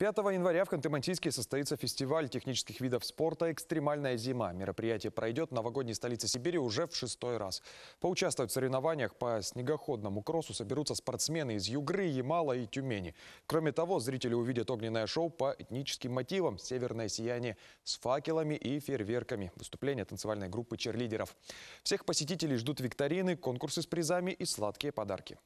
5 января в Ханты-Мансийске состоится фестиваль технических видов спорта «Экстремальная зима». Мероприятие пройдет в новогодней столице Сибири уже в шестой раз. Поучаствовать в соревнованиях по снегоходному кроссу соберутся спортсмены из Югры, Ямала и Тюмени. Кроме того, зрители увидят огненное шоу по этническим мотивам «Северное сияние» с факелами и фейерверками, выступление танцевальной группы черлидеров. Всех посетителей ждут викторины, конкурсы с призами и сладкие подарки.